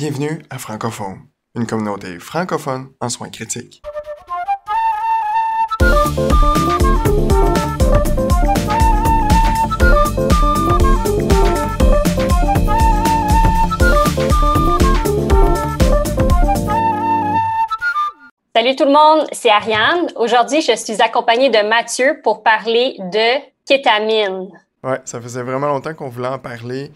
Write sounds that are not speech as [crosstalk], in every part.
Bienvenue à Francophone, une communauté francophone en soins critiques. Salut tout le monde, c'est Ariane. Aujourd'hui, je suis accompagnée de Mathieu pour parler de kétamine. Oui, ça faisait vraiment longtemps qu'on voulait en parler.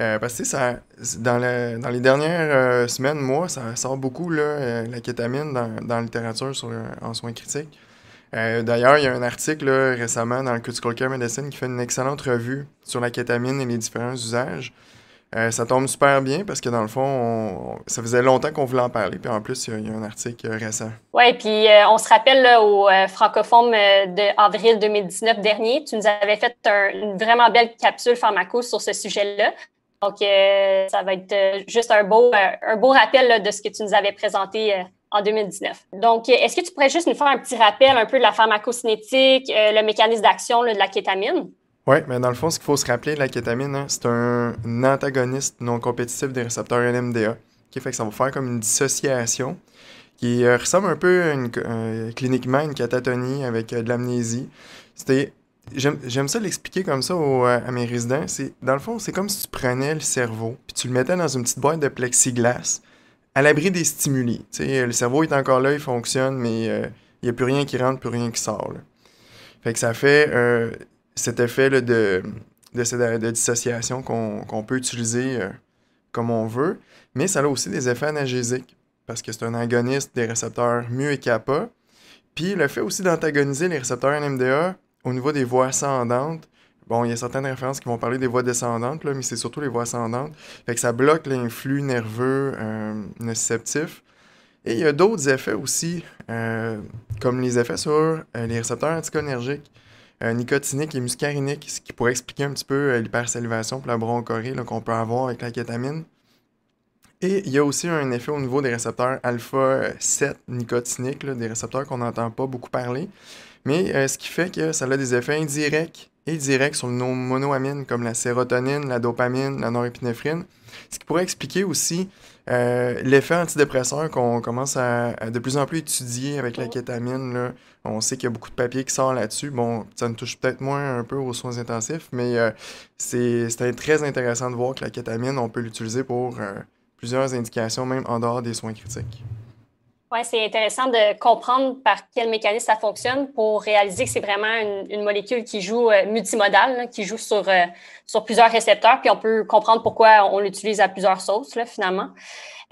Euh, parce que ça, dans, dans, les dernières euh, semaines, mois, ça sort beaucoup euh, la kétamine dans, la littérature en soins critiques. D'ailleurs, il y a un article récemment dans le Critical Care Medicine qui fait une excellente revue sur la kétamine et les différents usages. ça tombe super bien parce que dans le fond, ça faisait longtemps qu'on voulait en parler. Puis en plus, il y a, un article récent. Oui, puis on se rappelle au francophone de 2019 dernier, tu nous avais fait une vraiment belle capsule pharmaco sur ce sujet-là. Donc, euh, ça va être euh, juste un beau, euh, un beau rappel de ce que tu nous avais présenté en 2019. Donc, est-ce que tu pourrais juste nous faire un petit rappel un peu de la pharmacocinétique, le mécanisme d'action de la kétamine? Oui, mais dans le fond, ce qu'il faut se rappeler, la kétamine, hein, c'est un antagoniste non compétitif des récepteurs NMDA, qui fait que ça va faire comme une dissociation, qui ressemble un peu une, cliniquement à une catatonie avec de l'amnésie. C'était J'aime ça l'expliquer comme ça euh, à mes résidents. C'est Dans le fond, c'est comme si tu prenais le cerveau, puis tu le mettais dans une petite boîte de plexiglas, à l'abri des stimuli. le cerveau est encore là, il fonctionne, mais euh, il n'y a plus rien qui rentre, plus rien qui sort. Fait que ça fait euh, cet effet là, de, de, dissociation qu'on peut utiliser comme on veut, mais ça a aussi des effets analgésiques, parce que c'est un agoniste des récepteurs mu et kappa. Puis le fait aussi d'antagoniser les récepteurs NMDA au niveau des voies ascendantes, bon, il y a certaines références qui vont parler des voies descendantes, là, mais c'est surtout les voies ascendantes. Fait que ça bloque l'influx nerveux euh, nociceptif. Et il y a d'autres effets aussi, euh, comme les effets sur euh, les récepteurs anticonergiques, euh, nicotiniques et muscariniques, ce qui pourrait expliquer un petit peu l'hypersalivation pour la bronchorée qu'on peut avoir avec la kétamine. Et il y a aussi un effet au niveau des récepteurs alpha-7 nicotiniques, des récepteurs qu'on n'entend pas beaucoup parler, mais euh, ce qui fait que ça a des effets indirects et directs sur nos monoamines, comme la sérotonine, la dopamine, la norépinéphrine. Ce qui pourrait expliquer aussi euh, l'effet antidépresseur qu'on commence à, de plus en plus étudier avec la kétamine. On sait qu'il y a beaucoup de papiers qui sortent là-dessus. Bon, ça ne touche peut-être moins un peu aux soins intensifs, mais euh, c'est très intéressant de voir que la kétamine, on peut l'utiliser pour plusieurs indications, même en dehors des soins critiques. Oui, c'est intéressant de comprendre par quel mécanisme ça fonctionne pour réaliser que c'est vraiment une, molécule qui joue euh, multimodale, qui joue sur, euh, sur plusieurs récepteurs, puis on peut comprendre pourquoi on l'utilise à plusieurs sauces, finalement.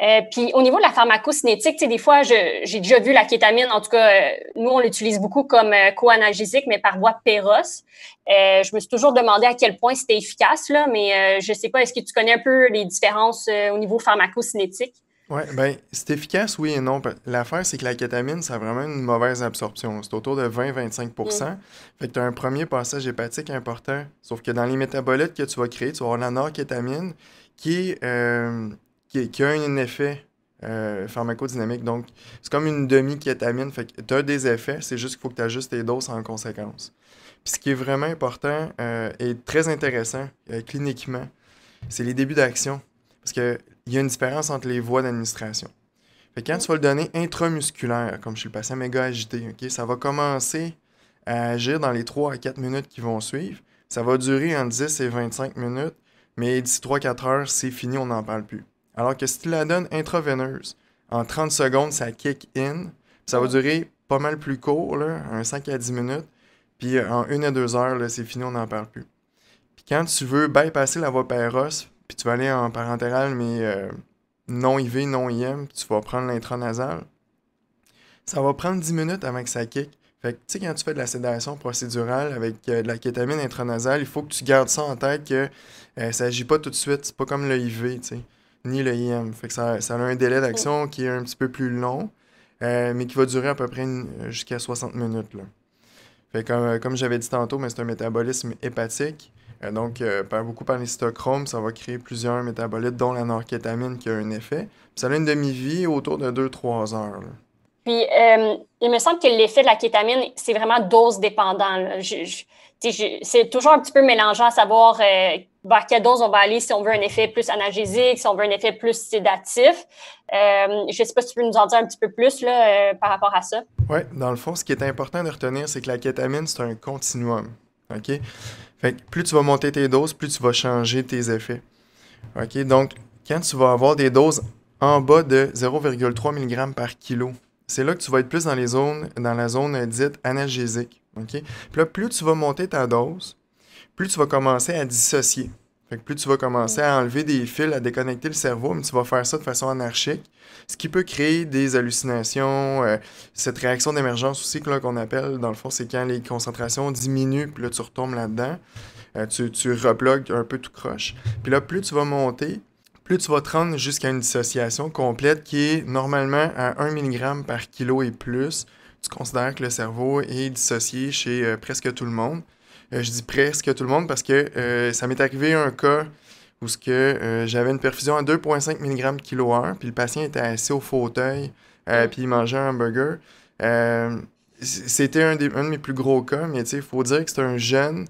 Euh, puis au niveau de la pharmacocinétique, des fois, j'ai déjà vu la kétamine, en tout cas, nous, on l'utilise beaucoup comme co-analgésique, mais par voie pérosse. je me suis toujours demandé à quel point c'était efficace, là, mais je ne sais pas, est-ce que tu connais un peu les différences au niveau pharmacocinétique? Oui, bien, c'est efficace, oui et non. L'affaire, c'est que la kétamine, ça a vraiment une mauvaise absorption. C'est autour de 20-25 mm. Fait que tu as un premier passage hépatique important. Sauf que dans les métabolites que tu vas créer, tu vas avoir la qui, euh, qui, a un effet euh, pharmacodynamique. Donc, c'est comme une demi-kétamine. Fait que tu des effets, c'est juste qu'il faut que tu ajustes tes doses en conséquence. Puis ce qui est vraiment important euh, et très intéressant cliniquement, c'est les débuts d'action. Parce que il y a une différence entre les voies d'administration. Fait quand tu vas le donner intramusculaire, comme chez le patient méga agité, ça va commencer à agir dans les 3 à 4 minutes qui vont suivre. Ça va durer en 10 et 25 minutes, mais d'ici 3-4 heures, c'est fini, on n'en parle plus. Alors que si tu la donnes intraveineuse, en 30 secondes, ça kick in. Ça va durer pas mal plus court, là, un 5 à 10 minutes. Puis en 1 à 2 heures, c'est fini, on n'en parle plus. Puis quand tu veux bypasser la voie péros, puis tu vas aller en parentéral, mais euh, non IV, non IM, puis tu vas prendre l'intranasal. Ça va prendre 10 minutes avant que ça kick. Fait que, tu sais, quand tu fais de la sédation procédurale avec euh, de la kétamine intranasale, il faut que tu gardes ça en tête que euh, ça n'agit pas tout de suite. C'est pas comme le IV, tu sais, ni le IM. Fait que ça, ça a un délai d'action qui est un petit peu plus long, mais qui va durer à peu près jusqu'à 60 minutes, Fait que, comme, j'avais dit tantôt, mais c'est un métabolisme hépatique. Euh, donc, euh, pas beaucoup par les cytochromes, ça va créer plusieurs métabolites, dont la norkétamine qui a un effet. Puis ça a une demi-vie autour de 2-3 heures. Puis, euh, il me semble que l'effet de la kétamine, c'est vraiment dose dépendant. c'est toujours un petit peu mélangeant à savoir vers quelle dose on va aller, si on veut un effet plus analgésique, si on veut un effet plus sédatif. je ne sais pas si tu peux nous en dire un petit peu plus là, par rapport à ça. Oui, dans le fond, ce qui est important de retenir, c'est que la kétamine, c'est un continuum. OK? plus tu vas monter tes doses, plus tu vas changer tes effets. Donc, quand tu vas avoir des doses en bas de 0,3 mg par kilo, c'est là que tu vas être plus dans les zones, dans la zone dite analgésique. Puis là, plus tu vas monter ta dose, plus tu vas commencer à dissocier plus tu vas commencer à enlever des fils, à déconnecter le cerveau, mais tu vas faire ça de façon anarchique, ce qui peut créer des hallucinations, euh, cette réaction d'émergence aussi qu'on appelle, dans le fond, c'est quand les concentrations diminuent, puis là tu retombes là-dedans, euh, tu, tu replogues un peu tout croche. Puis là, plus tu vas monter, plus tu vas te rendre jusqu'à une dissociation complète qui est normalement à 1 mg par kilo et plus. Tu considères que le cerveau est dissocié chez euh, presque tout le monde. Euh, je dis presque tout le monde parce que euh, ça m'est arrivé un cas où euh, j'avais une perfusion à 2,5 mg kilo heure, puis le patient était assis au fauteuil, puis il mangeait un hamburger. c'était un, de mes plus gros cas, mais il faut dire que c'est un jeune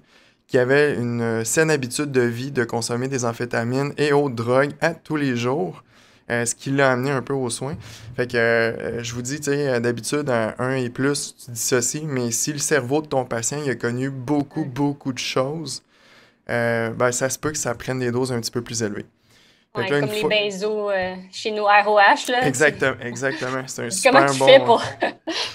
qui avait une saine habitude de vie de consommer des amphétamines et autres drogues à tous les jours. Euh, ce qui l'a amené un peu aux soins. Fait que euh, je vous dis, tu sais, euh, d'habitude, un et plus, tu dissocies, mais si le cerveau de ton patient il a connu beaucoup, beaucoup de choses, ben, ça se peut que ça prenne des doses un petit peu plus élevées. Ouais, comme les benzos chez nous ROH. Là, exactement, exactement. C'est un [laughs] super Comment tu fais pour,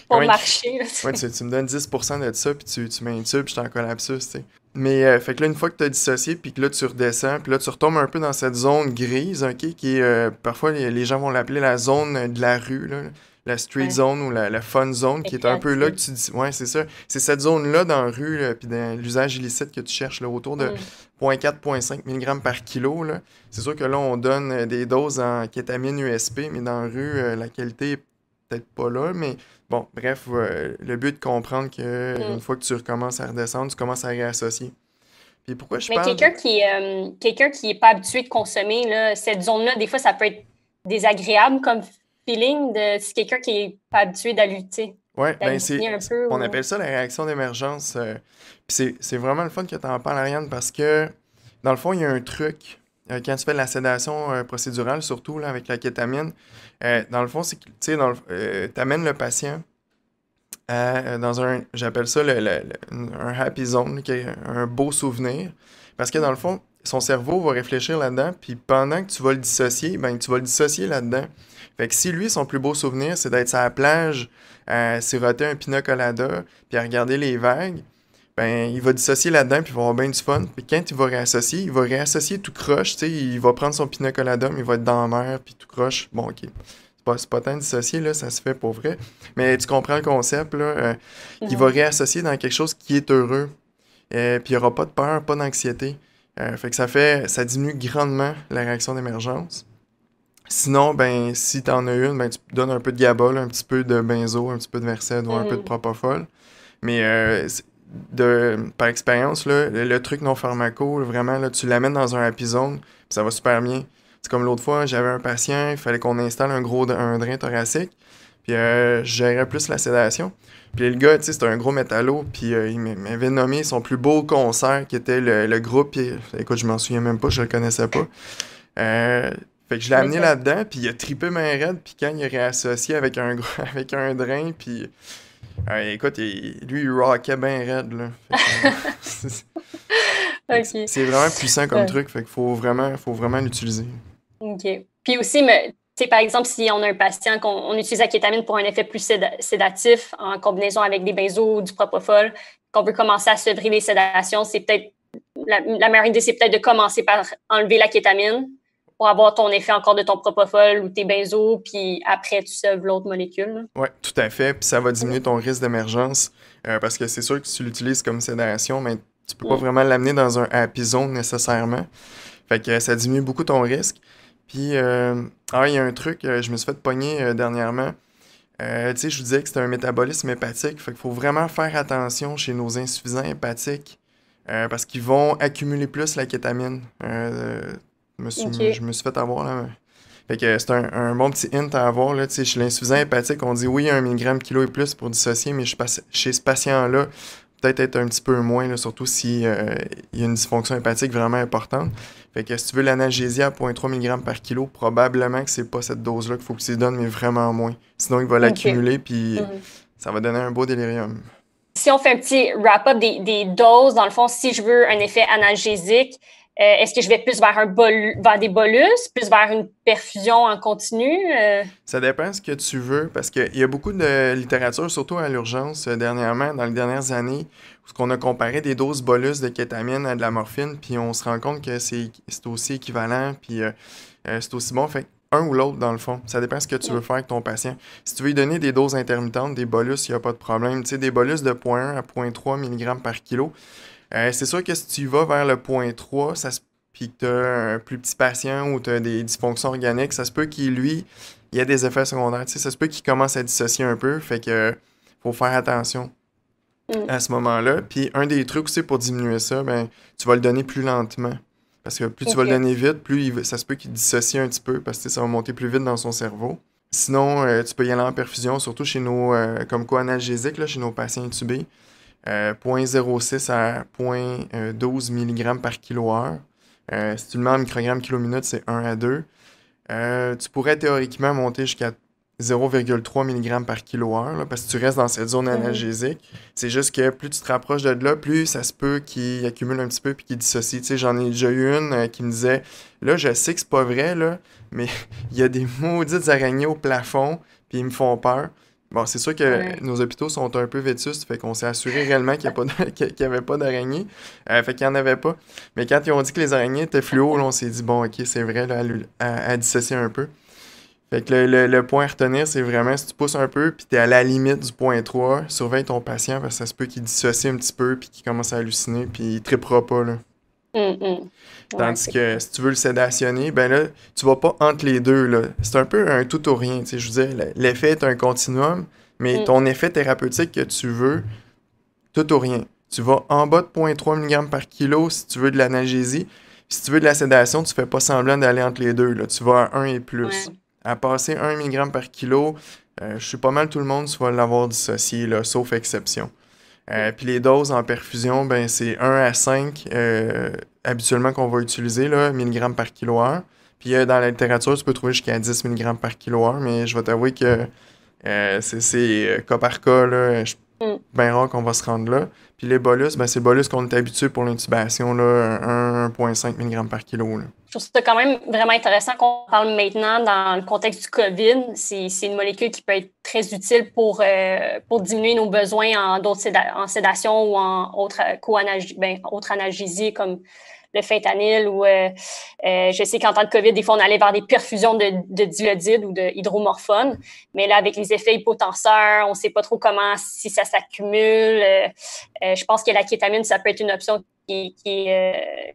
pour marcher? Là, ouais, tu, tu, me donnes 10 de ça, puis tu, tu puis je t'en en collapsus. Tu sais. Mais euh, fait que là, une fois que tu as dissocié, puis que là, tu redescends, puis là, tu retombes un peu dans cette zone grise, OK, qui est, euh, parfois, les, gens vont l'appeler la zone de la rue, la street zone ou la, fun zone, qui est un peu là que tu dis. Ouais, c'est ça. C'est cette zone-là dans la rue, puis dans l'usage illicite que tu cherches, autour de 0.4, 0.5 mg par kilo, C'est sûr que là, on donne euh, des doses en kétamine USP, mais dans la rue, la qualité est peut-être pas là, mais bref, euh, le but de comprendre que mm. fois que tu recommences à redescendre, tu commences à réassocier. Puis pourquoi je Mais euh, quelqu'un qui quelqu'un qui n'est pas habitué de consommer, cette zone-là, des fois, ça peut être désagréable comme feeling de quelqu'un qui n'est pas habitué à lutter. Oui, ben c'est. On appelle ça la réaction d'émergence. Euh, puis c'est vraiment le fun que tu en parles, Ariane, parce que dans le fond, il y a un truc. quand tu fais de la sédation procédurale, surtout là, avec la kétamine, euh, dans le fond, c'est que, tu sais, euh, le patient euh, dans un, j'appelle ça le, un happy zone, un beau souvenir, parce que dans le fond, son cerveau va réfléchir là-dedans, puis pendant que tu vas le dissocier, ben tu vas le dissocier là-dedans. Fait que si lui, son plus beau souvenir, c'est d'être à la plage, à siroter un pina colada, puis à regarder les vagues, ben, il va dissocier là-dedans, puis il va avoir bien du fun. Puis quand il va réassocier, il va réassocier tout croche, tu sais, il va prendre son pinocoladum, il va être dans la mer, puis tout croche. Bon, ok. C'est pas, pas tant dissocier, là, ça se fait pour vrai. Mais tu comprends le concept, là. Euh, il va réassocier dans quelque chose qui est heureux. Euh, puis il n'y aura pas de peur, pas d'anxiété. Euh, fait que ça fait, ça diminue grandement la réaction d'émergence. Sinon, ben, si en as une, ben, tu donnes un peu de gabole, un petit peu de benzo, un petit peu de Versed ou un peu de mhm. propofol. Mais de, par expérience, le, truc non pharmaco, vraiment, là, tu l'amènes dans un happy zone, ça va super bien. C'est comme l'autre fois, j'avais un patient, il fallait qu'on installe un gros un drain thoracique, puis euh, je gérais plus la sédation. Puis le gars, tu sais, c'était un gros métallo, puis euh, il m'avait nommé son plus beau concert, qui était le, groupe, puis euh, écoute, je m'en souviens même pas, je le connaissais pas. fait que je l'ai amené là-dedans, puis il a trippé ma raide, puis quand il a réassocié avec un, [laughs] avec un drain, puis euh, écoute, lui, il rockait bien raide, euh, [laughs] C'est vraiment puissant comme truc, fait qu'il faut vraiment, l'utiliser. OK. Puis aussi, mais, par exemple, si on a un patient qu'on utilise la kétamine pour un effet plus sédatif en combinaison avec des benzos ou du propofol, qu'on veut commencer à sevrer les sédations, c'est peut-être la, la, meilleure idée, c'est peut-être de commencer par enlever la kétamine, pour avoir ton effet encore de ton propofol ou tes benzos, puis après, tu sauves l'autre molécule. Oui, tout à fait. Puis ça va diminuer ton risque d'émergence euh, parce que c'est sûr que tu l'utilises comme sédation, mais tu peux pas vraiment l'amener dans un happy nécessairement. Fait que ça diminue beaucoup ton risque. Puis, euh, ah, il y a un truc, euh, je me suis fait pogner dernièrement. tu sais, je vous disais que c'est un métabolisme hépatique. Il faut vraiment faire attention chez nos insuffisants hépatiques parce qu'ils vont accumuler plus la kétamine je me suis, fait avoir là. Fait c'est un, bon petit hint à avoir. Là, l'insuffisant hépatique. On dit oui, un mg kilo et plus pour dissocier, mais chez ce patient-là, peut-être être un petit peu moins, surtout s'il si, euh, y a une dysfonction hépatique vraiment importante. Fait que si tu veux l'analgésie à 0.3 mg par kilo, probablement que c'est pas cette dose-là qu'il faut que tu lui donnes, mais vraiment moins. Sinon, il va l'accumuler, et puis mhm. ça va donner un beau délirium. Si on fait un petit wrap-up des, doses, dans le fond, si je veux un effet analgésique, euh, est-ce que je vais plus vers, un vers des bolus, plus vers une perfusion en continu? Euh? Ça dépend ce que tu veux, parce qu'il y a beaucoup de littérature, surtout à l'urgence, euh, dernièrement, dans les dernières années, où on a comparé des doses bolus de kétamine à de la morphine, puis on se rend compte que c'est aussi équivalent, puis c'est aussi bon. Fait un ou l'autre, dans le fond. Ça dépend ce que tu mm. veux faire avec ton patient. Si tu veux lui donner des doses intermittentes, des bolus, il n'y a pas de problème. Tu sais, des bolus de 0.1 à 0.3 mg par kilo, euh, c'est sûr que si tu vas vers le point 3, ça puis que tu as un plus petit patient ou tu as des dysfonctions organiques, ça se peut qu'il, lui, il y a des effets secondaires. ça se peut qu'il commence à dissocier un peu, fait que faut faire attention mm. à ce moment-là. Puis un des trucs aussi pour diminuer ça, ben, tu vas le donner plus lentement. Parce que plus tu vas le donner vite, plus ça se peut qu'il dissocie un petit peu parce que ça va monter plus vite dans son cerveau. Sinon, euh, tu peux y aller en perfusion, surtout chez nos, euh, comme quoi analgésiques chez nos patients intubés. 0.06 euh, à 0.12 euh, mg par kWh. Euh, si tu le mets en microgrammes kilominute, c'est 1 à 2. tu pourrais théoriquement monter jusqu'à 0,3 mg par kWh parce que tu restes dans cette zone mhm. analgésique. C'est juste que plus tu te rapproches de là, plus ça se peut qu'il accumule un petit peu puis qu'il dissocie. j'en ai déjà eu une qui me disait Là, je sais que c'est pas vrai, mais [laughs] il y a des maudites araignées au plafond puis ils me font peur. Bon, c'est sûr que nos hôpitaux sont un peu vétustes, fait qu'on s'est assuré réellement qu'il n'y [laughs] avait pas d'araignées. Euh, fait qu'il n'y en avait pas. Mais quand ils ont dit que les araignées étaient fluo, on s'est dit, bon, ok, c'est vrai, là, à, a dissocier un peu. Fait que le, point à retenir, c'est vraiment si tu pousses un peu, puis tu es à la limite du point 3, surveille ton patient parce que ça se peut qu'il dissocie un petit peu, puis qu'il commence à halluciner, puis il ne tripera pas. Là. Mm, mm. Tandis que si tu veux le sédationner, ben là, tu vas pas entre les deux. C'est un peu un tout ou rien. Je veux dire, l'effet est un continuum, mais mm. ton effet thérapeutique que tu veux, tout ou rien. Tu vas en bas de 0.3 mg par kilo si tu veux de l'analgésie. Si tu veux de la sédation, tu ne fais pas semblant d'aller entre les deux. Tu vas à 1 et plus. À passer 1 mg par kilo, euh, je suis pas mal tout le monde, tu l'avoir dissocié, là, sauf exception. Euh, puis les doses en perfusion, ben, c'est 1 à 5 euh, habituellement qu'on va utiliser, là, mg par kilo heure. Puis euh, dans la littérature, tu peux trouver jusqu'à 10 mg par kilo mais je vais t'avouer que c'est cas par cas, là, mm. bien rare qu'on va se rendre là. Puis les bolus, ben, c'est le bolus qu'on est habitué pour l'intubation, 1,5 mg par kilo je trouve ça quand même vraiment intéressant qu'on parle maintenant dans le contexte du COVID. C'est une molécule qui peut être très utile pour, euh, pour diminuer nos besoins en, d'autres en sédation ou en autre, euh, ben, autre analgésie comme le fentanyl ou euh, je sais qu'en temps de COVID, des fois, on allait vers des perfusions de, de ou de hydromorphone. Mais là, avec les effets hypotenseurs, on ne sait pas trop comment, si ça s'accumule. je pense que la kétamine, ça peut être une option euh,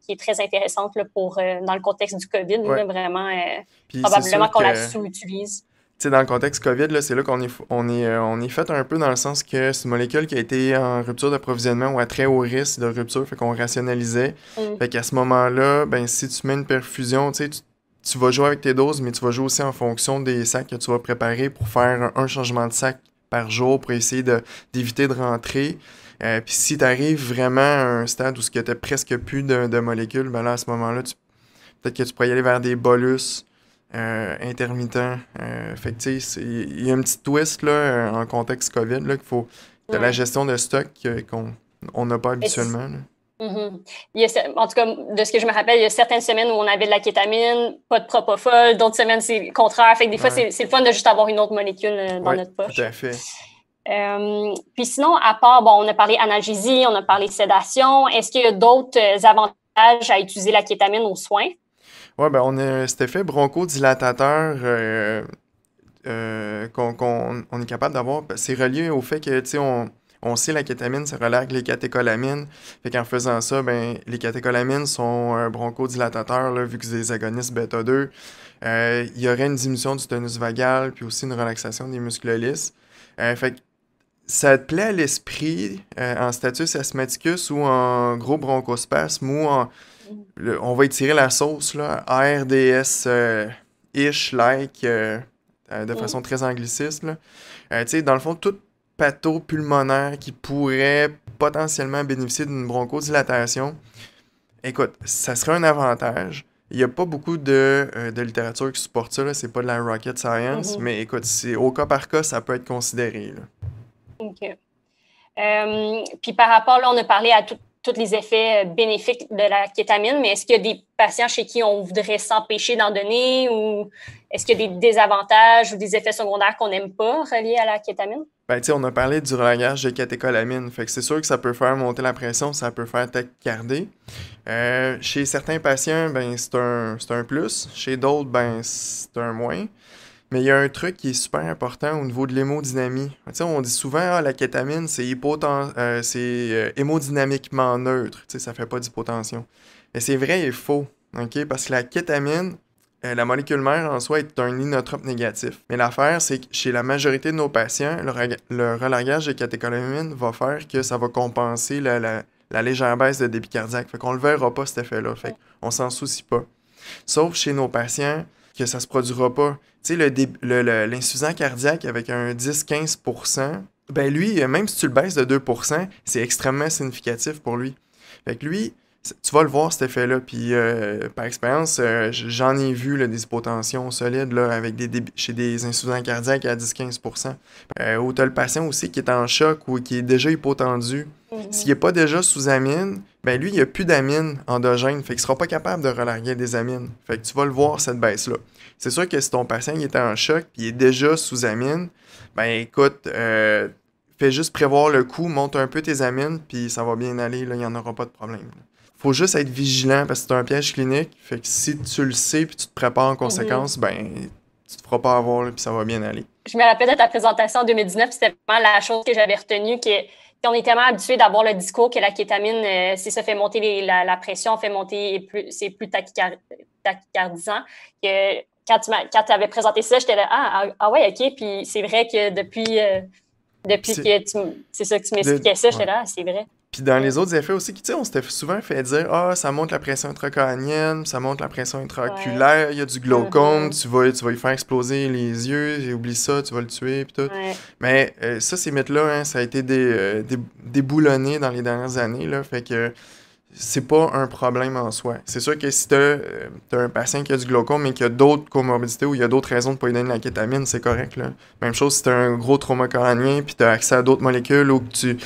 qui, est très intéressante pour, euh, dans le contexte du COVID, vraiment, euh, probablement qu'on la sous-utilise. Dans le contexte COVID, c'est là, qu'on est, on est, on est fait un peu dans le sens que c'est une molécule qui a été en rupture d'approvisionnement ou à très haut risque de rupture, fait qu'on rationalisait. Mm. Fait qu'à ce moment-là, ben, si tu mets une perfusion, tu, vas jouer avec tes doses, mais tu vas jouer aussi en fonction des sacs que tu vas préparer pour faire un, changement de sac par jour pour essayer d'éviter de, rentrer. Euh, puis si tu arrives vraiment à un stade où tu n'as presque plus de, molécules, ben là, à ce moment-là, peut-être que tu pourrais y aller vers des bolus euh, intermittents. Euh, il y a un petit twist là, en contexte COVID, là, qu'il faut de la gestion de stock qu'on n'a pas habituellement. Mm-hmm. en tout cas, de ce que je me rappelle, il y a certaines semaines où on avait de la kétamine, pas de propofol, d'autres semaines c'est contraire. Fait que des fois, c'est le fun de juste avoir une autre molécule dans notre poche. Tout à fait. Euh, puis sinon, à part, bon, on a parlé analgésie, on a parlé sédation. Est-ce qu'il y a d'autres euh, avantages à utiliser la kétamine aux soins? Oui, ben on a cet effet bronchodilatateur euh, qu'on est capable d'avoir. C'est relié au fait que, tu sais, on, on sait la kétamine, ça relâche les catécholamines. Fait qu'en faisant ça, ben, les catécholamines sont un bronchodilatateurs, vu que c'est des agonistes bêta-2. il y aurait une diminution du tonus vagal, puis aussi une relaxation des muscles lisses. Euh, fait ça te plaît à l'esprit euh, en status asthmaticus ou en gros bronchospasme ou en. on va étirer la sauce, là, RDS euh, ish, like, euh, de façon très angliciste. tu sais, dans le fond, tout patho pulmonaire qui pourrait potentiellement bénéficier d'une bronchodilatation, écoute, ça serait un avantage. Il n'y a pas beaucoup de, littérature qui supporte ça, c'est pas de la rocket science, mm-hmm. mais écoute, au cas par cas, ça peut être considéré. OK. Euh, puis par rapport, là, on a parlé à tous les effets euh, bénéfiques de la kétamine, mais est-ce qu'il y a des patients chez qui on voudrait s'empêcher d'en donner ou est-ce qu'il y a des désavantages ou des effets secondaires qu'on n'aime pas reliés à la kétamine? Ben, on a parlé du relâchage de catécholamine. Fait que c'est sûr que ça peut faire monter la pression, ça peut faire tachycarder. Euh, chez certains patients, ben, c'est un, un, plus. Chez d'autres, ben, c'est un moins. Mais il y a un truc qui est super important au niveau de l'hémodynamie. on dit souvent, que ah, la kétamine, c'est euh, euh, hémodynamiquement neutre. Ça ne ça fait pas d'hypotension. Mais c'est vrai et faux. Parce que la kétamine, euh, la molécule mère en soi est un inotrope négatif. Mais l'affaire, c'est que chez la majorité de nos patients, le, relargage de catécholamine va faire que ça va compenser la, légère baisse de débit cardiaque. Fait qu'on le verra pas cet effet-là. On ne s'en soucie pas. Sauf chez nos patients que ça se produira pas. Tu sais, l'insuffisant cardiaque avec un 10-15%, ben lui, même si tu le baisses de 2%, c'est extrêmement significatif pour lui. Fait que lui, tu vas le voir cet effet-là. Puis euh, par expérience, euh, j'en ai vu des hypotensions solides avec des chez des insuffisants cardiaques à 10-15 Ou tu as le patient aussi qui est en choc ou qui est déjà hypotendu. Mm-hmm. S'il n'est pas déjà sous amine, ben lui, il n'y a plus d'amine endogène. Fait qu'il ne sera pas capable de relarguer des amines. Fait que tu vas le voir, mm-hmm. cette baisse-là. C'est sûr que si ton patient est en choc et il est déjà sous amine, ben écoute, euh, fais juste prévoir le coup, monte un peu tes amines, puis ça va bien aller. il n'y en aura pas de problème faut juste être vigilant parce que c'est un piège clinique. Fait que si tu le sais puis tu te prépares en mhm. conséquence, ben tu te feras pas avoir et ça va bien aller. Je me rappelle de ta présentation en 2019, c'était vraiment la chose que j'avais retenue que on est tellement habitué d'avoir le discours que la kétamine, euh, si ça fait monter la, pression, fait monter et plus c'est plus tachycardisant que quand tu avais présenté ça, j'étais là ah, ah, ah ouais ok puis c'est vrai que depuis euh, depuis que tu c'est ça que m'expliquais ça, j'étais là ah, c'est vrai. Puis dans les autres effets aussi, on s'était souvent fait dire Ah, ça monte la pression intracrânienne ça monte la pression intraoculaire, il y a du glaucome, mm-hmm. tu, vas, tu vas y faire exploser les yeux, oublie ça, tu vas le tuer, puis tout. Mais euh, ça, ces mythes-là, hein, ça a été des, euh, déboulonné dans les dernières années, là. Fait que c'est pas un problème en soi. C'est sûr que si tu as, euh, un patient qui a du glaucome mais qui a d'autres comorbidités ou il y a d'autres raisons de ne pas lui donner de la kétamine, c'est correct. Même chose si tu as un gros trauma coranien puis tu as accès à d'autres molécules ou que tu.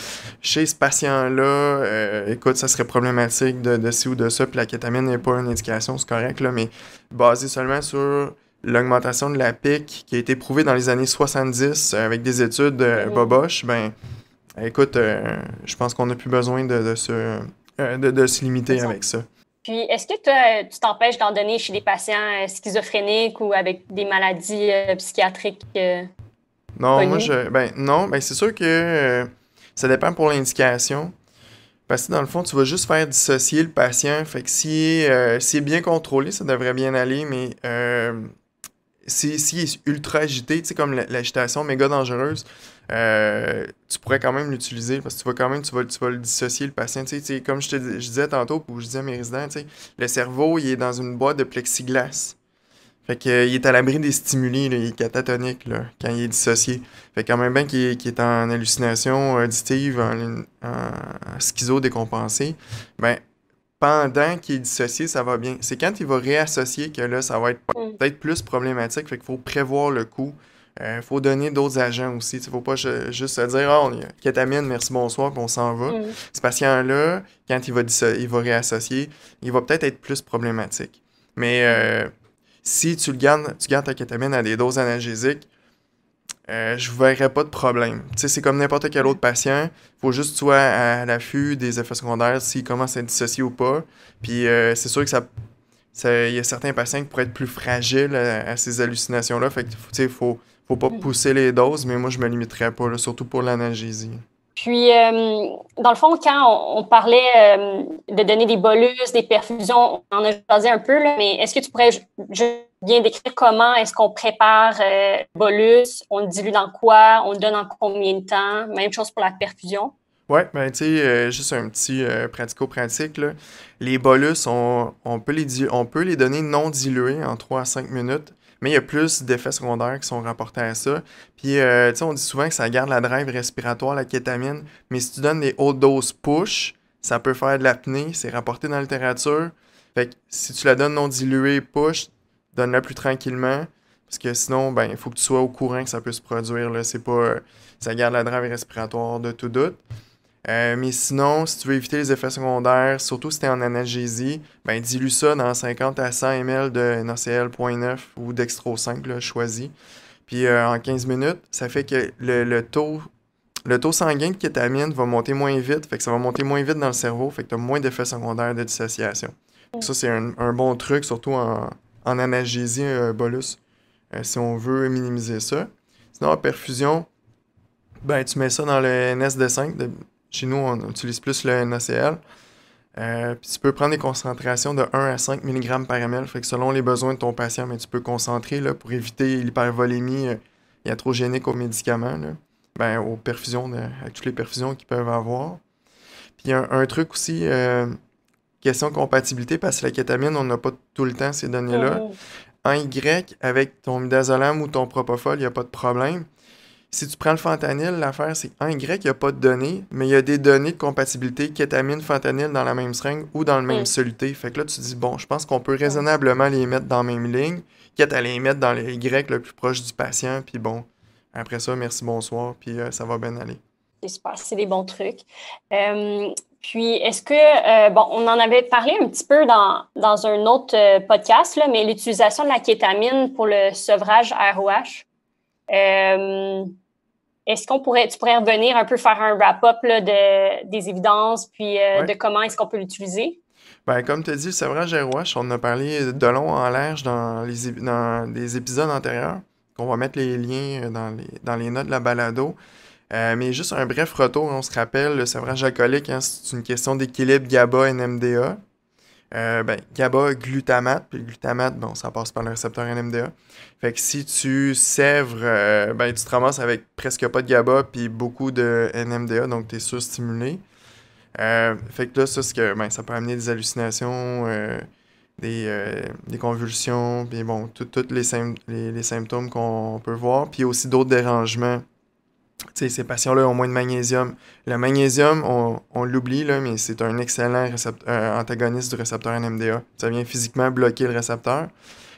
Chez ce patient-là, euh, écoute, ça serait problématique de, de ci ou de ça, puis la kétamine n'est pas une indication, c'est correct, là, mais basé seulement sur l'augmentation de la pique qui a été prouvée dans les années 70 euh, avec des études de boboches, ben écoute, je pense qu'on n'a plus besoin de, de ce euh, de, se limiter avec ça. Puis, est-ce que tu t'empêches d'en donner chez des patients euh, schizophréniques ou avec des maladies euh, psychiatriques? non, moi, je, ben, non, ben, c'est sûr que ça dépend pour l'indication. Parce que dans le fond, tu vas juste faire dissocier le patient. Fait que si c'est bien contrôlé, ça devrait bien aller, mais si, est ultra agité, comme l'agitation méga dangereuse, euh, tu pourrais quand même l'utiliser parce que tu vas quand même, tu vas, tu le dissocier le patient. comme je te disais tantôt, ou je disais à mes résidents, le cerveau, il est dans une boîte de plexiglas. Fait euh, il est à l'abri des stimuli, il est catatonique là, quand il est dissocié. Fait quand même bien qu'il est, en hallucination euh, auditive, en, schizo décompensé, ben pendant qu'il est dissocié, ça va bien. C'est quand il va réassocier que là, ça va être mm. peut-être plus problématique. Fait qu'il faut prévoir le coup. Il euh, faut donner d'autres agents aussi. Il ne faut pas juste se dire oh, on y a kétamine, merci, bonsoir, qu'on s'en va. Mm. Ce patient-là, quand il va, il va réassocier, il va peut-être être plus problématique. Mais euh, si tu le gardes, tu gardes ta ketamine à des doses analgésiques, euh, je ne verrais pas de problème. C'est comme n'importe quel autre patient. Il faut juste soit à l'affût des effets secondaires, s'il commence à être dissocié ou pas. Puis euh, c'est sûr que ça. Il y a certains patients qui pourraient être plus fragiles à, ces hallucinations-là. Fait que, faut, faut pas mm. pousser les doses, mais moi, je me limiterais pas, surtout pour l'analgésie. Puis, euh, dans le fond, quand on, parlait de donner des bolus, des perfusions, on en a choisi un peu, mais est-ce que tu pourrais bien décrire comment est-ce qu'on prépare euh, le bolus, on le dilue dans quoi, on le donne en combien de temps. Même chose pour la perfusion. Oui, ben, tu sais, euh, juste un petit euh, pratico-pratique. Là. Les bolus, on, peut les on peut les donner non dilués en 3 à 5 minutes, mais il y a plus d'effets secondaires qui sont rapportés à ça. Puis, tu sais, on dit souvent que ça garde la drive respiratoire, la kétamine, mais si tu donnes des hautes doses push, ça peut faire de l'apnée, c'est rapporté dans la littérature. Fait que si tu la donnes non diluée, push, donne-la plus tranquillement. Parce que sinon, ben, il faut que tu sois au courant que ça peut se produire. Là. C'est pas, euh, ça garde la drive respiratoire de tout doute. Euh, mais sinon, si tu veux éviter les effets secondaires, surtout si tu es en analgésie, ben, dilue ça dans 50 à 100 ml de NaCl.9 ou d'Extro 5 choisi. Puis euh, en 15 minutes, ça fait que le, taux le taux sanguin de kétamine va monter moins vite, fait que ça va monter moins vite dans le cerveau, fait que tu as moins d'effets secondaires de dissociation. Oh. Ça, c'est un, un bon truc, surtout en, en analgésie bolus, euh, si on veut minimiser ça. Sinon, en perfusion, ben, tu mets ça dans le NSD5. chez nous, on utilise plus le NACL. Euh, tu peux prendre des concentrations de 1 à 5 mg par ml. selon les besoins de ton patient, mais tu peux concentrer là, pour éviter l'hypervolémie euh, iatrogénique aux médicaments, là. Ben, aux perfusions, de, à toutes les perfusions qu'ils peuvent avoir. Puis un, un truc aussi, euh, Question compatibilité, parce que la kétamine, on n'a pas tout le temps ces données-là. En oh, oh. Y, avec ton midazolam ou ton propofol, il n'y a pas de problème. Si tu prends le fentanyl, l'affaire, c'est en Y, il n'y a pas de données, mais il y a des données de compatibilité kétamine, fentanyl dans la même seringue ou dans le même soluté. Fait que là, tu dis, bon, je pense qu'on peut raisonnablement les mettre dans la même ligne, quitte à les mettre dans les Y le plus proche du patient, puis bon, après ça, merci, bonsoir, puis euh, ça va bien aller c'est des bons trucs. Euh, puis, est-ce que, euh, bon, on en avait parlé un petit peu dans, dans un autre euh, podcast, là, mais l'utilisation de la kétamine pour le sevrage ROH, est-ce qu'on pourrait, tu pourrais revenir un peu faire un wrap-up de, des évidences, puis de comment est-ce qu'on peut l'utiliser? Ben, comme tu as dit, le sevrage ROH, on en a parlé de long en large dans les, dans les épisodes antérieurs, qu'on va mettre les liens dans les, dans les notes de la balado. Euh, mais juste un bref retour, on se rappelle, le sevrage alcoolique, hein, c'est une question d'équilibre GABA-NMDA. Euh, ben, GABA glutamate, puis le glutamate, bon, ça passe par le récepteur NMDA. Fait que si tu sèvres, euh, ben, tu te ramasses avec presque pas de GABA puis beaucoup de NMDA, donc tu es surstimulé. Euh, fait que là, ça, que, ben, ça peut amener des hallucinations, des, convulsions, puis bon, tous les, les, les symptômes qu'on peut voir, puis aussi d'autres dérangements T'sais, ces patients-là ont moins de magnésium. Le magnésium, on, on l'oublie, mais c'est un excellent euh, antagoniste du récepteur NMDA. Ça vient physiquement bloquer le récepteur.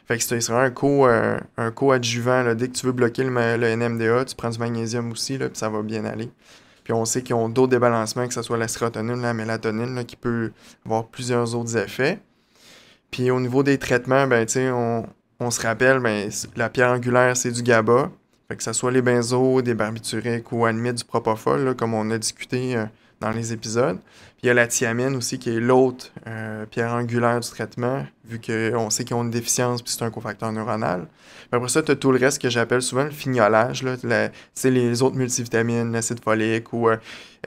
Fait que c'est un co, euh, un co adjuvant Dès que tu veux bloquer le, NMDA, tu prends du magnésium aussi, là, puis ça va bien aller. Puis on sait qu'ils ont d'autres débalancements, que ce soit la sérotonine, la mélatonine, qui peut avoir plusieurs autres effets. Puis au niveau des traitements, ben, on, se rappelle, mais ben, la pierre angulaire, c'est du GABA. Fait que ce soit les benzos, des barbituriques ou à du propofol, comme on a discuté euh, dans les épisodes. Puis il y a la thiamine aussi, qui est l'autre euh, pierre angulaire du traitement, vu qu'on sait qu'ils ont une déficience, puis c'est un cofacteur neuronal. Puis après ça, tu as tout le reste que j'appelle souvent le fignolage. C'est les autres multivitamines, l'acide folique, ou euh,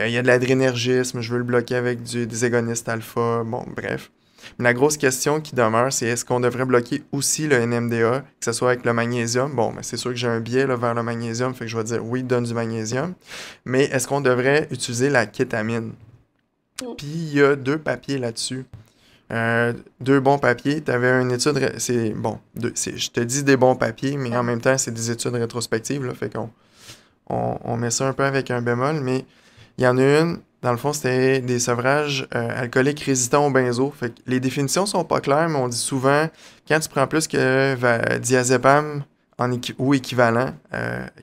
il y a de l'adrénergisme, je veux le bloquer avec du, des agonistes alpha, bon, bref. Mais la grosse question qui demeure, c'est est-ce qu'on devrait bloquer aussi le NMDA, que ce soit avec le magnésium? Bon, mais c'est sûr que j'ai un biais vers le magnésium, fait que je vais dire oui, donne du magnésium. Mais est-ce qu'on devrait utiliser la kétamine? Mm. Puis il y a deux papiers là-dessus. Euh, deux bons papiers. Tu avais une étude. C'est bon. je te dis des bons papiers, mais en même temps, c'est des études rétrospectives. fait qu'on on, met ça un peu avec un bémol. Mais il y en a une dans le fond, c'était des sevrages euh, alcooliques résistants au benzo. Fait les définitions sont pas claires, mais on dit souvent quand tu prends plus que diazépam ou équivalent,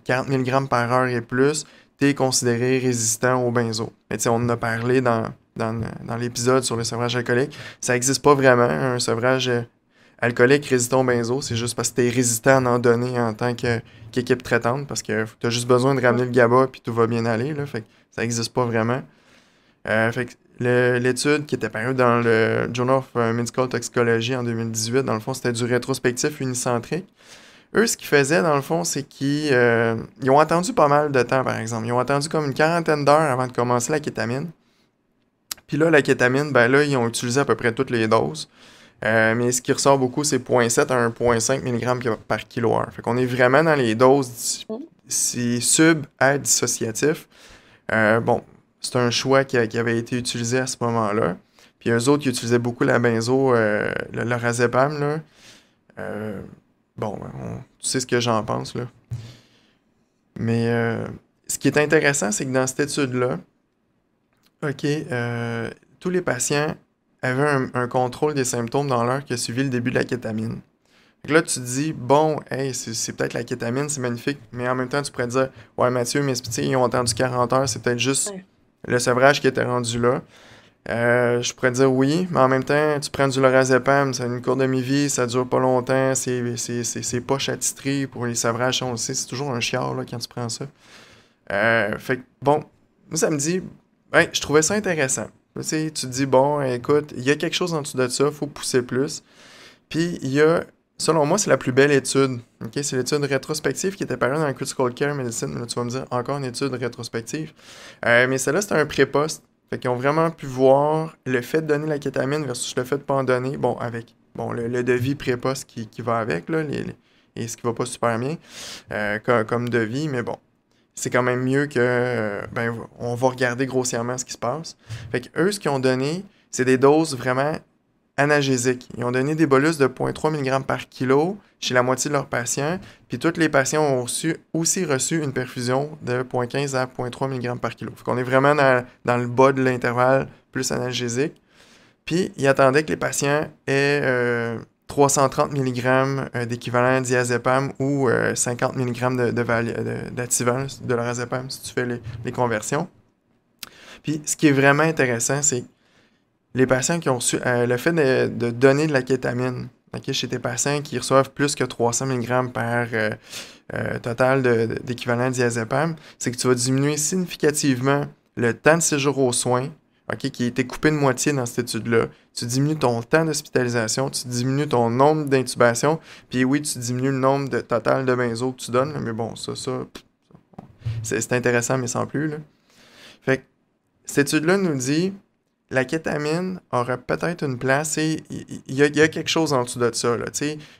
40 euh, 000 grammes par heure et plus, tu es considéré résistant au benzo. on en a parlé dans, l'épisode sur le sevrage alcoolique. Ça n'existe pas vraiment, un sevrage euh, alcoolique résistant au benzo. C'est juste parce que tu es résistant à en donner en tant qu'équipe traitante, parce que tu as juste besoin de ramener le GABA et tout va bien aller. Là, fait ça n'existe pas vraiment. Euh, l'étude qui était parue dans le Journal of euh, Medical Toxicology en 2018, dans le fond, c'était du rétrospectif unicentrique. Eux, ce qu'ils faisaient, dans le fond, c'est qu'ils euh, ont attendu pas mal de temps, par exemple. Ils ont attendu comme une quarantaine d'heures avant de commencer la kétamine. Puis là, la kétamine, ben là, ils ont utilisé à peu près toutes les doses. Euh, mais ce qui ressort beaucoup, c'est 0.7 à 1.5 mg par kWh. Fait qu'on est vraiment dans les doses si sub à dissociatif. bon, c'est un choix qui, avait été utilisé à ce moment-là. Puis il y eux autres, qui utilisaient beaucoup la benzo, euh, le lorazepam, là. Euh, bon, ben, tu sais ce que j'en pense, là. Mais euh, ce qui est intéressant, c'est que dans cette étude-là, OK, tous les patients avaient un, contrôle des symptômes dans l'heure qui a suivi le début de la kétamine. là, tu te dis, bon, hey, c'est peut-être la kétamine, c'est magnifique, mais en même temps, tu pourrais dire, ouais, Mathieu, mes petits, ils ont attendu 40 heures, c'est peut-être juste le sevrage qui était rendu là. Euh, je pourrais dire oui, mais en même temps, tu prends du lorazepam, c'est une courte demi-vie, ça dure pas longtemps, c'est pas châtitré pour les sevrages, on c'est toujours un chiard là, quand tu prends ça. Euh, fait que, bon, ça me dit, je trouvais ça intéressant. Tu, sais, tu te dis, bon, écoute, il y a quelque chose en dessous de ça, faut pousser plus. Puis, il y a Selon moi, c'est la plus belle étude. C'est l'étude rétrospective qui était apparue dans Critical Care Medicine. là, tu vas me dire encore une étude rétrospective. Euh, mais celle-là, c'est un préposte. Fait qu'ils ont vraiment pu voir le fait de donner la kétamine versus le fait de ne pas en donner. Bon, avec bon, le, devis préposte qui, qui, va avec, là, les, et ce qui va pas super bien euh, comme, devis. Mais bon, c'est quand même mieux que. Ben, on va regarder grossièrement ce qui se passe. Fait que eux, ce qu'ils ont donné, c'est des doses vraiment analgésiques. Ils ont donné des bolus de 0.3 mg par kilo chez la moitié de leurs patients, puis tous les patients ont aussi reçu une perfusion de 0.15 à 0.3 mg par kilo. Donc qu'on est vraiment dans, le bas de l'intervalle plus analgésique. Puis ils attendaient que les patients aient 330 euh, mg euh, d'équivalent diazépam ou 50 euh, mg de de, de, de, lorazépam, si tu fais les, les conversions. Puis ce qui est vraiment intéressant, c'est les patients qui ont reçu euh, le fait de, donner de la kétamine ok, chez tes patients qui reçoivent plus que 300 mg par euh, euh, total d'équivalent diazépam, c'est que tu vas diminuer significativement le temps de séjour aux soins, ok, qui a été coupé de moitié dans cette étude-là. Tu diminues ton temps d'hospitalisation, tu diminues ton nombre d'intubations, puis oui, tu diminues le nombre de, total de benzo que tu donnes, mais bon, ça, ça, c'est intéressant, mais sans plus. Fait cette étude-là nous dit la kétamine aurait peut-être une place. Il y, a quelque chose en dessous de ça.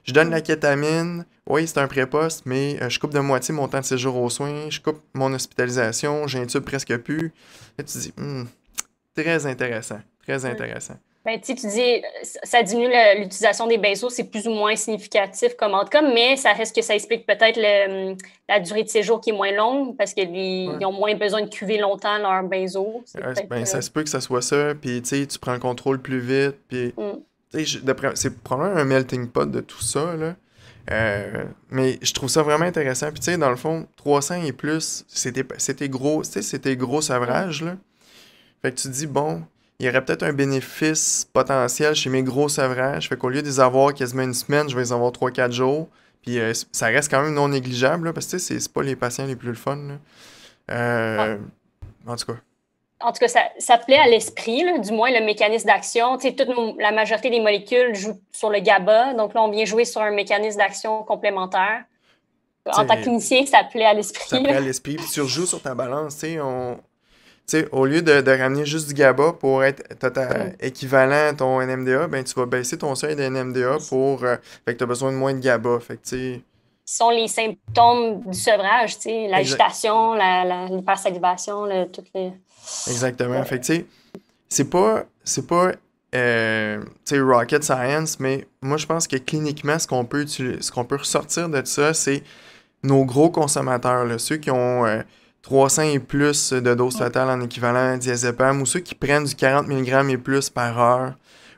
je donne la kétamine, oui, c'est un préposte, mais euh, je coupe de moitié mon temps de séjour aux soins, je coupe mon hospitalisation, j'intube presque plus. tu dis, hmm, très intéressant, très intéressant. Ben, tu dis, ça diminue l'utilisation des benzos, c'est plus ou moins significatif comme outcome, mais ça reste que ça explique peut-être hum, la durée de séjour qui est moins longue parce qu'ils ont moins besoin de cuver longtemps leur benzo. ben, Ça euh, se peut que ça soit ça, puis tu prends le contrôle plus vite, puis mm. c'est probablement un melting pot de tout ça, là. Euh, mais je trouve ça vraiment intéressant. Puis tu sais, dans le fond, 300 et plus, c'était gros, c'était gros savrage, mm. là. Fait que tu dis, bon, il y aurait peut-être un bénéfice potentiel chez mes gros sevrages. Fait qu'au lieu de les avoir quasiment une semaine, je vais les avoir 3-4 jours. Puis euh, ça reste quand même non négligeable, parce que c'est pas les patients les plus le fun. Euh, en tout cas. En tout cas, ça, ça plaît à l'esprit, du moins le mécanisme d'action. Toute la majorité des molécules jouent sur le GABA, donc là, on vient jouer sur un mécanisme d'action complémentaire. En tant clinicien, ça plaît à l'esprit. Ça plaît à l'esprit. Puis tu rejoues sur ta balance. tu On, sais, au lieu de, ramener juste du GABA pour être total, équivalent à ton NMDA, ben, tu vas baisser ton seuil de NMDA pour. Euh, fait que tu as besoin de moins de GABA. Fait que, tu sont les symptômes du sevrage, tu sais, l'agitation, la la, le, toutes les. Exactement. Fait que, tu c'est pas. C'est pas euh, rocket science, mais moi je pense que cliniquement, ce qu'on peut, peut ressortir de ça, c'est nos gros consommateurs, là, ceux qui ont euh, 300 et plus de doses totales en équivalent à diazépam ou ceux qui prennent du 40 mg et plus par heure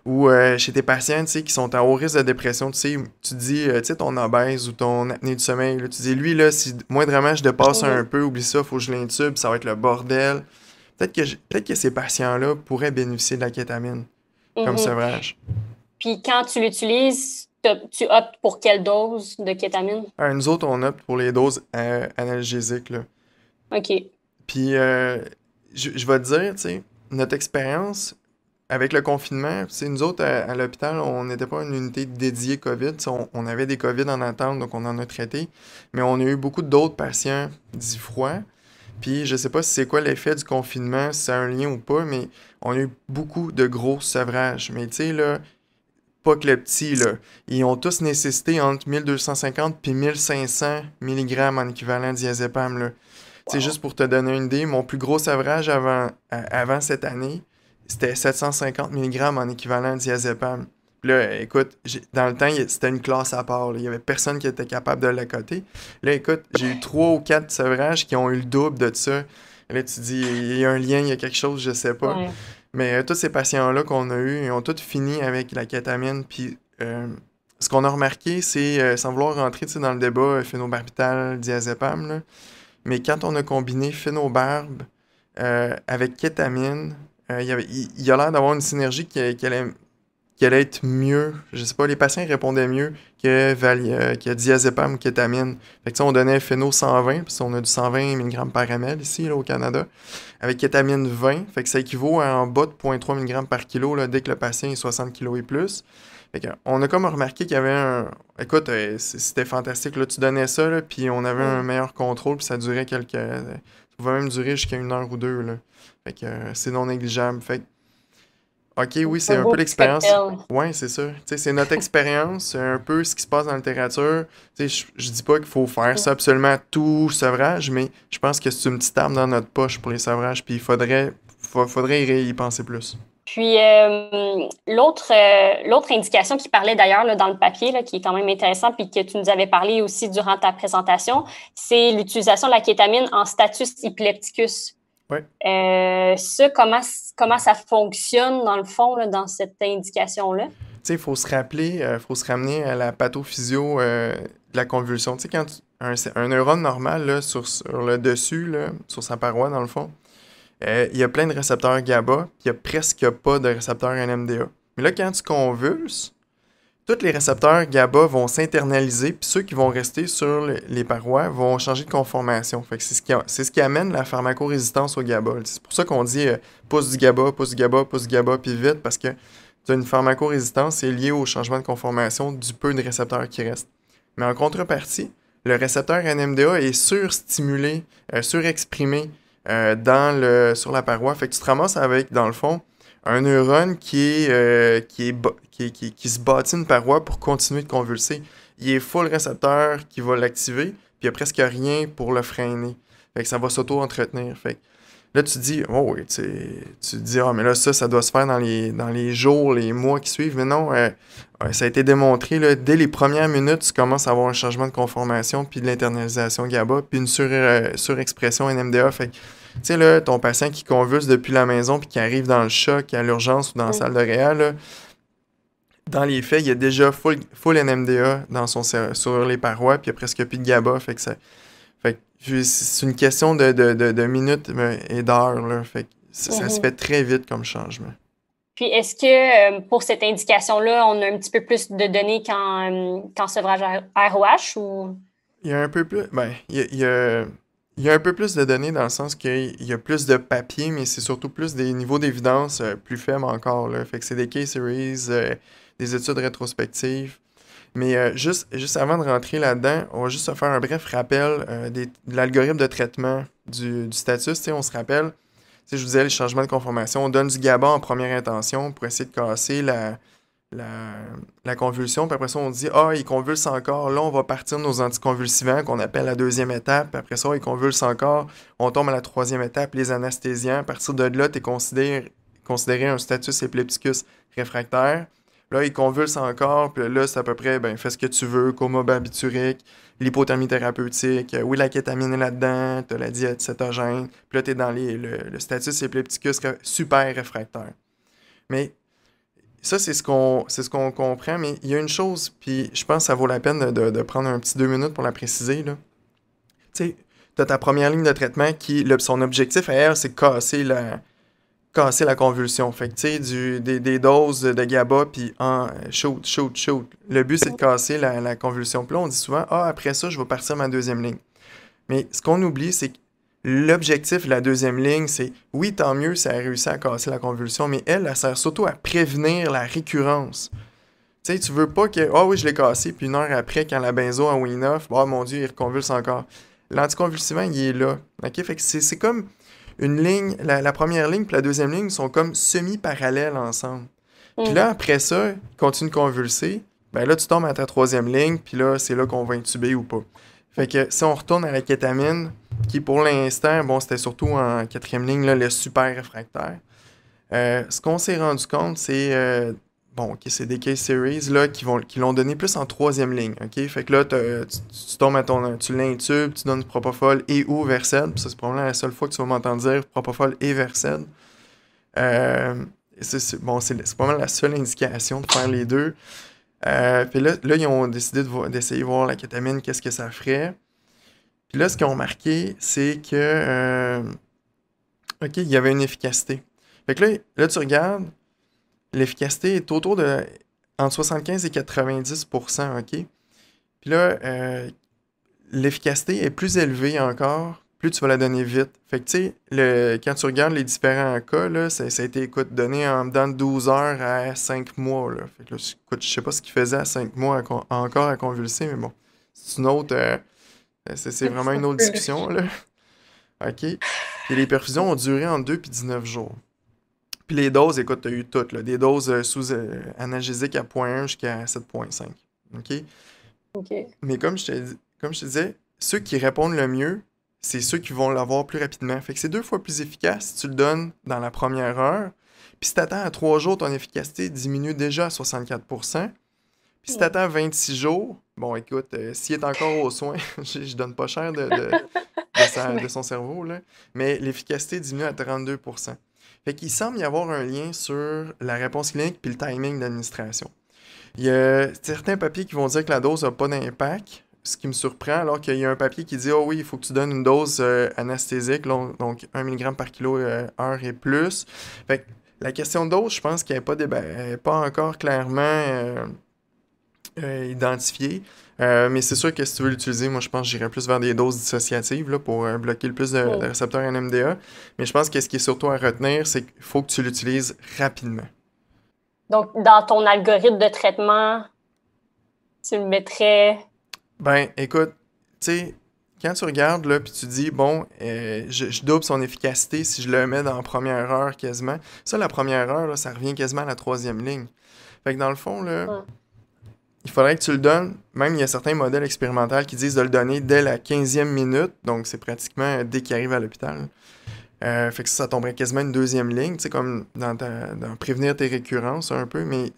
ou euh, chez tes patients qui sont à haut risque de dépression, tu sais, tu dis euh, tu sais ton obèse ou ton apnée du sommeil, tu dis lui là si vraiment je dépasse un peu, oublie ça, faut que je l'intube, ça va être le bordel. Peut-être que peut que ces patients là pourraient bénéficier de la kétamine comme mhm. sevrage. Puis quand tu l'utilises, tu optes pour quelle dose de kétamine euh, Nous autres on opte pour les doses analgésiques là. OK. Puis, euh, je, vais te dire, tu sais, notre expérience avec le confinement, c'est nous autres, à, l'hôpital, on n'était pas une unité dédiée COVID. On, avait des COVID en attente, donc on en a traité. Mais on a eu beaucoup d'autres patients dits froids. Puis, je sais pas si c'est quoi l'effet du confinement, si ça un lien ou pas, mais on a eu beaucoup de gros sevrages. Mais tu sais, là, pas que le petit, là. Ils ont tous nécessité entre 1250 puis 1500 mg en équivalent diazépam, là. C'est Juste pour te donner une idée, mon plus gros sevrage avant, euh, avant cette année, c'était 750 mg en équivalent diazépam. là, écoute, dans le temps, c'était une classe à part. Il n'y avait personne qui était capable de l'accoter. Là, écoute, j'ai eu trois ou quatre sevrages qui ont eu le double de ça. Là, tu dis, il y a un lien, il y a quelque chose, je sais pas. Mais euh, tous ces patients-là qu'on a eus, ils ont tous fini avec la kétamine. Puis euh, ce qu'on a remarqué, c'est, sans vouloir rentrer dans le débat phénobarbital, diazépam, là, mais quand on a combiné phenobarbe euh, avec kétamine, euh, il, y a l'air d'avoir une synergie qui, allait, être mieux. Je ne sais pas, les patients répondaient mieux euh, que, diazépam ou kétamine. Fait que on donnait phéno 120, puis on a du 120 mg par ml ici là, au Canada, avec kétamine 20. Fait que ça équivaut à un bas de 0.3 mg par kilo là, dès que le patient est 60 kg et plus on a comme remarqué qu'il y avait un. Écoute, euh, c'était fantastique. Là, tu donnais ça, là, puis on avait un meilleur contrôle, puis ça durait quelques. Euh, ça pouvait même durer jusqu'à une heure ou deux. Là. Fait que euh, c'est non négligeable. Fait OK, oui, c'est un peu l'expérience. Oui, c'est ça. C'est notre expérience, c'est un peu ce qui se passe dans la littérature. Je, je dis pas qu'il faut faire ça absolument à tout sevrage, mais je pense que c'est une petite arme dans notre poche pour les sevrages, puis il faudrait, faudrait y penser plus. Puis euh, euh, l'autre, indication qui parlait d'ailleurs dans le papier, qui est quand même intéressant, puis que tu nous avais parlé aussi durant ta présentation, c'est l'utilisation de la kétamine en status epilepticus. Oui. Euh, comment, ça fonctionne dans le fond, dans cette indication-là? il faut se rappeler, il faut se ramener à la pathophysio de la convulsion. sais un, un, neurone normal sur, le dessus, sur sa paroi, dans le fond, euh, il y a plein de récepteurs GABA, puis il n'y a presque pas de récepteurs NMDA. Mais là, quand tu convulses, tous les récepteurs GABA vont s'internaliser, puis ceux qui vont rester sur les parois vont changer de conformation. c'est, ce qui, amène la pharmacorésistance au GABA. C'est pour ça qu'on dit euh, pousse du GABA, pousse du GABA, pousse du GABA, puis vite, parce que tu as une pharmacorésistance est liée au changement de conformation du peu de récepteurs qui restent. Mais en contrepartie, le récepteur NMDA est surstimulé, euh, surexprimé euh, dans le, sur la paroi. Fait que tu te ramasses avec, dans le fond, un neurone qui, euh, qui, se bâtit une paroi pour continuer de convulser. Il est full récepteur qui va l'activer, puis il n'y a presque rien pour le freiner. Fait que ça va s'auto-entretenir. Fait Là, tu dis, oh, oui, tu, tu dis, ah, mais là, ça, ça doit se faire dans les, dans les jours, les mois qui suivent. Mais non, euh, ça a été démontré, là, dès les premières minutes, tu commences à avoir un changement de conformation, puis de l'internalisation GABA, puis une euh, surexpression NMDA. Fait tu sais, là, ton patient qui convulse depuis la maison, puis qui arrive dans le choc, à l'urgence ou dans la salle de réel dans les faits, il y a déjà full, full NMDA dans son, sur les parois, puis il n'y a presque plus de GABA. Fait que ça c'est une question de, minutes et d'heures. ça, mhm. se fait très vite comme changement. Puis est-ce que euh, pour cette indication-là, on a un petit peu plus de données qu'en euh, sevrage ROH ou? Il y a un peu plus. Ben, il y a, un peu plus de données dans le sens qu'il y a plus de papier, mais c'est surtout plus des niveaux d'évidence euh, plus faibles encore. Là. Fait que c'est des case series, des études rétrospectives. Mais euh, juste, avant de rentrer là-dedans, on va juste se faire un bref rappel euh, de l'algorithme de traitement du, du status. on se rappelle, je vous disais, les changements de conformation, on donne du GABA en première intention pour essayer de casser la, convulsion. Puis après ça, on dit, ah, il convulse encore. Là, on va partir de nos anticonvulsivants qu'on appelle la deuxième étape. Puis après ça, il convulse encore. On tombe à la troisième étape, les anesthésiens À partir de là, tu es considéré, un status épilepticus réfractaire. Là, il convulse encore, puis là, c'est à peu près, ben, fais ce que tu veux, coma barbiturique, l'hypothermie thérapeutique, euh, oui, la kétamine est là-dedans, t'as la diète cétogène, puis là, t'es dans le, le status épilepticus super réfractaire. Mais ça, c'est ce qu'on comprend, mais il y a une chose, puis je pense que ça vaut la peine de, prendre un petit deux minutes pour la préciser, là. Tu sais, t'as ta première ligne de traitement qui, son objectif à elle, c'est casser la casser la convulsion. Fait que, tu sais, des, doses de GABA, puis en hein, shoot, shoot, shoot. Le but, c'est de casser la, convulsion. Puis là, on dit souvent, ah, après ça, je vais partir ma deuxième ligne. Mais ce qu'on oublie, c'est que l'objectif la deuxième ligne, c'est, oui, tant mieux, ça a réussi à casser la convulsion, mais elle, elle sert surtout à prévenir la récurrence. Tu sais, tu veux pas que, ah oui, je l'ai cassé, puis une heure après, quand la benzo a win off, oh mon Dieu, il reconvulse encore. L'anticonvulsivant, il est là. OK? Fait que c'est comme une ligne, la, première ligne puis la deuxième ligne sont comme semi-parallèles ensemble. Puis mm. là, après ça, continue de convulser, ben là, tu tombes à ta troisième ligne, puis là, c'est là qu'on va intuber ou pas. Fait que si on retourne à la kétamine, qui pour l'instant, bon, c'était surtout en quatrième ligne, là, le super réfractaire, euh, ce qu'on s'est rendu compte, c'est euh, bon, ok, c'est des case series là, qui vont qui l'ont donné plus en troisième ligne. ok? Fait que là, tu, tombes à ton. Tu l'intubes, tu donnes propofol et ou versed. ça, c'est probablement la seule fois que tu vas m'entendre dire propofol et versed. Euh, c'est bon, probablement la seule indication de faire les deux. Euh, puis là, ils ont décidé d'essayer de, voir la kétamine, qu'est-ce que ça ferait. Puis là, ce qu'ils ont marqué, c'est que. Euh, OK, il y avait une efficacité. Fait que là, là tu regardes, l'efficacité est autour de entre 75 et 90 OK? Puis là, euh, l'efficacité est plus élevée encore, plus tu vas la donner vite. Fait que, tu sais, quand tu regardes les différents cas, ça, a été, écoute, donné en dedans de 12 heures à 5 mois. Là. Fait que là, écoute, je sais pas ce qu'il faisait à 5 mois encore à convulser, mais bon, c'est une autre. Euh, c'est vraiment une autre discussion, là. [laughs] OK? Puis les perfusions ont duré en 2 puis 19 jours. Puis les doses, écoute, tu as eu toutes, des doses euh, sous euh, analgésique à 0.1 jusqu'à 7.5. OK? OK. Mais comme je, te, disais, ceux qui répondent le mieux, c'est ceux qui vont l'avoir plus rapidement. Fait que c'est deux fois plus efficace si tu le donnes dans la première heure. Puis si tu attends à trois jours, ton efficacité diminue déjà à 64 Puis si hmm. tu attends 26 jours, bon, écoute, euh, s'il est encore aux soins, [laughs] je, donne pas cher de, [laughs] son cerveau, là, mais l'efficacité diminue à 32 fait qu'il semble y avoir un lien sur la réponse clinique puis le timing d'administration. Il y a certains papiers qui vont dire que la dose n'a pas d'impact, ce qui me surprend, alors qu'il y a un papier qui dit « Oh oui, il faut que tu donnes une dose euh, anesthésique, donc 1 mg par kilo euh, heure et plus. » Fait la question de dose, je pense qu'elle n'est pas, pas encore clairement... Euh, euh, identifié. Euh, mais c'est sûr que si tu veux l'utiliser, moi je pense que j'irais plus vers des doses dissociatives là, pour euh, bloquer le plus de, récepteurs NMDA. Mais je pense que ce qui est surtout à retenir, c'est qu'il faut que tu l'utilises rapidement. Donc, dans ton algorithme de traitement, tu le mettrais. Ben, écoute, tu sais, quand tu regardes, là, puis tu dis, bon, je, double son efficacité si je le mets dans la première heure quasiment. Ça, la première heure, là, ça revient quasiment à la troisième ligne. Fait que dans le fond, là, hum il faudrait que tu le donnes. Même, il y a certains modèles expérimentaux qui disent de le donner dès la 15e minute. Donc, c'est pratiquement dès qu'il arrive à l'hôpital. Euh, fait que ça, tomberait quasiment une deuxième ligne, tu sais comme dans, prévenir tes récurrences un peu, mais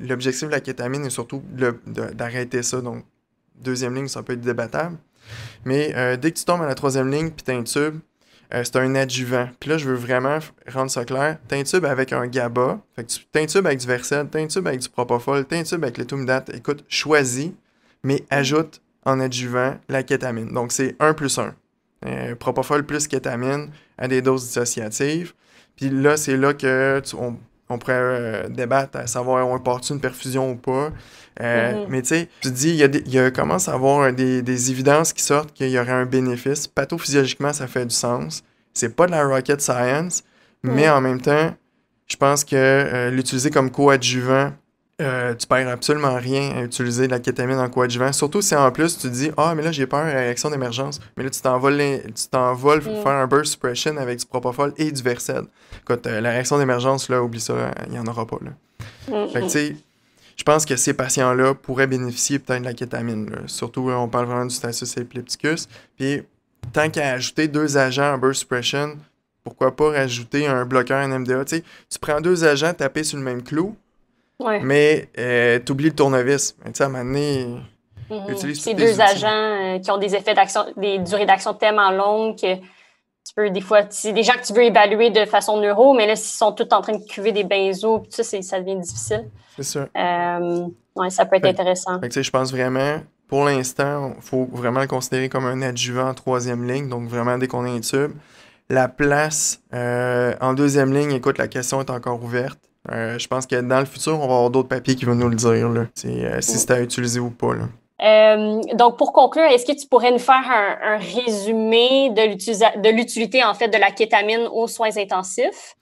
l'objectif de la kétamine est surtout d'arrêter ça. Donc, deuxième ligne, ça peut être débattable. Mais euh, dès que tu tombes à la troisième ligne puis tube. Euh, c'est un adjuvant. Puis là, je veux vraiment rendre ça clair. tube avec un GABA. Fait que tu Teintube avec du Versed, tube avec du Propofol, teintube avec l'étoumidate. Écoute, choisis, mais ajoute en adjuvant la kétamine. Donc, c'est 1 plus 1. Euh, propofol plus kétamine à des doses dissociatives. Puis là, c'est là que tu, on pourrait euh, débattre à euh, savoir on porte une perfusion ou pas. Euh, mm-hmm. Mais tu sais, tu dis, il y, y a, commence à avoir des, des évidences qui sortent qu'il y aurait un bénéfice. Pathophysiologiquement, ça fait du sens. C'est pas de la rocket science, mais mm. en même temps, je pense que l'utiliser comme coadjuvant euh, tu perds absolument rien à utiliser de la kétamine en coadjuvant. Surtout si en plus tu dis Ah, mais là j'ai peur à réaction d'émergence. Mais là tu t'envoles tu mm. faire un burst suppression avec du propofol et du Versed. Euh, la réaction d'émergence, là, oublie ça, il n'y en aura pas. Là. Mm. Fait tu sais, je pense que ces patients-là pourraient bénéficier peut-être de la kétamine. Surtout, euh, on parle vraiment du status epilepticus. Puis tant qu'à ajouter deux agents en burst suppression, pourquoi pas rajouter un bloqueur, un MDA. Tu prends deux agents tapés sur le même clou mais euh, t'oublies le tournevis. Tu sais, à un moment donné, mhm. deux agents euh, qui ont des effets d'action, des durées d'action tellement longues que tu peux, des fois, c'est des gens que tu veux évaluer de façon neuro, mais là, s'ils sont tous en train de cuver des benzos, ça, devient difficile. C'est euh, sûr. ça peut être intéressant. je pense vraiment, pour l'instant, il faut vraiment le considérer comme un adjuvant en troisième ligne, donc vraiment dès qu'on est un tube. La place euh, en deuxième ligne, écoute, la question est encore ouverte. Euh, je pense que dans le futur, on va avoir d'autres papiers qui vont nous le dire, là, si euh, c'est à utiliser ou pas. Là. Euh, donc, pour conclure, est-ce que tu pourrais nous faire un, résumé de l'utilité en fait de la kétamine aux soins intensifs?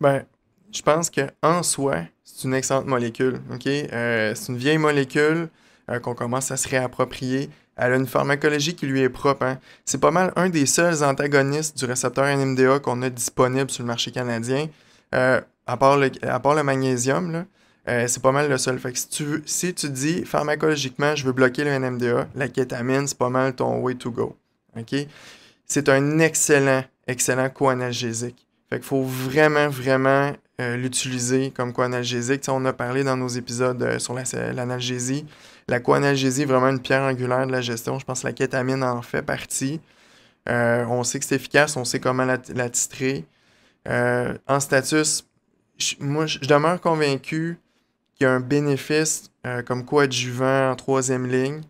Ben, je pense qu'en soi, c'est une excellente molécule. c'est une vieille molécule qu'on commence à se réapproprier. Elle a une pharmacologie qui lui est propre. Hein. C'est pas mal un des seuls antagonistes du récepteur NMDA qu'on a disponible sur le marché canadien. Euh, à part le, à le magnésium, euh, c'est pas mal le seul. Fait si tu, si tu dis pharmacologiquement, je veux bloquer le NMDA, la kétamine, c'est pas mal ton way to go. OK? C'est un excellent, excellent co-analgésique. Fait qu'il faut vraiment, vraiment euh, l'utiliser comme co-analgésique. on a parlé dans nos épisodes euh, sur l'analgésie. La, co est vraiment une pierre angulaire de la gestion. Je pense que la kétamine en fait partie. on sait que c'est efficace, on sait comment la titrer. en status moi, je demeure convaincu qu'il y a un bénéfice euh, comme coadjuvant en troisième ligne.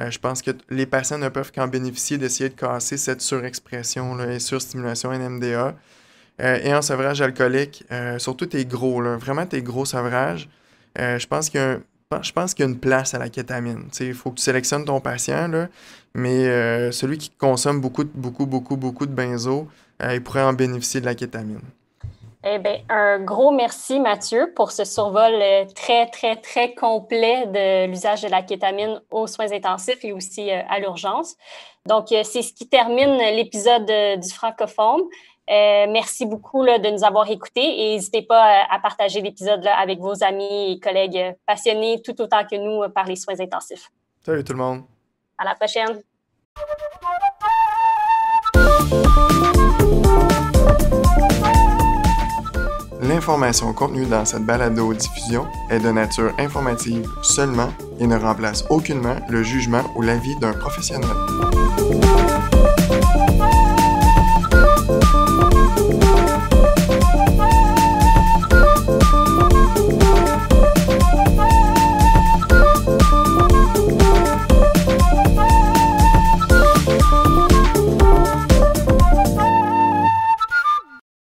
Euh, je pense que les patients ne peuvent qu'en bénéficier d'essayer de casser cette surexpression là, et surstimulation NMDA. Euh, et en sevrage alcoolique, surtout tes gros, vraiment tes gros sevrages, je pense qu'il y a je pense qu'il une place à la kétamine. Il faut que tu sélectionnes ton patient, mais celui qui consomme beaucoup, beaucoup, beaucoup, beaucoup de benzo, il pourrait en bénéficier de la kétamine. Eh bien, un gros merci, Mathieu, pour ce survol euh, très, très, très complet de l'usage de la kétamine aux soins intensifs et aussi euh, à l'urgence. Donc, euh, c'est ce qui termine l'épisode du francophone. merci beaucoup de nous avoir écoutés et n'hésitez pas à partager l'épisode avec vos amis et collègues passionnés tout autant que nous par les soins intensifs. Salut tout le monde. À la prochaine. L'information contenue dans cette balado-diffusion est de nature informative seulement et ne remplace aucunement le jugement ou l'avis d'un professionnel.